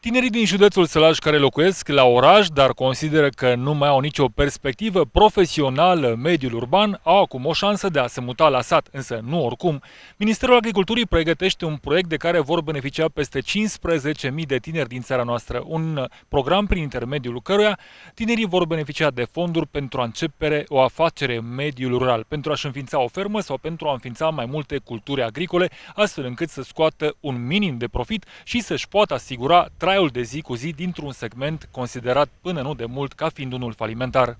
Tinerii din județul Sălaj care locuiesc la oraș, dar consideră că nu mai au nicio perspectivă profesională mediul urban, au acum o șansă de a se muta la sat, însă nu oricum. Ministerul Agriculturii pregătește un proiect de care vor beneficia peste 15.000 de tineri din țara noastră, un program prin intermediul căruia tinerii vor beneficia de fonduri pentru a începere o afacere în mediul rural, pentru a-și înființa o fermă sau pentru a înființa mai multe culturi agricole, astfel încât să scoată un minim de profit și să-și poată asigura traiul de zi cu zi dintr-un segment considerat până nu de mult ca fiind unul falimentar.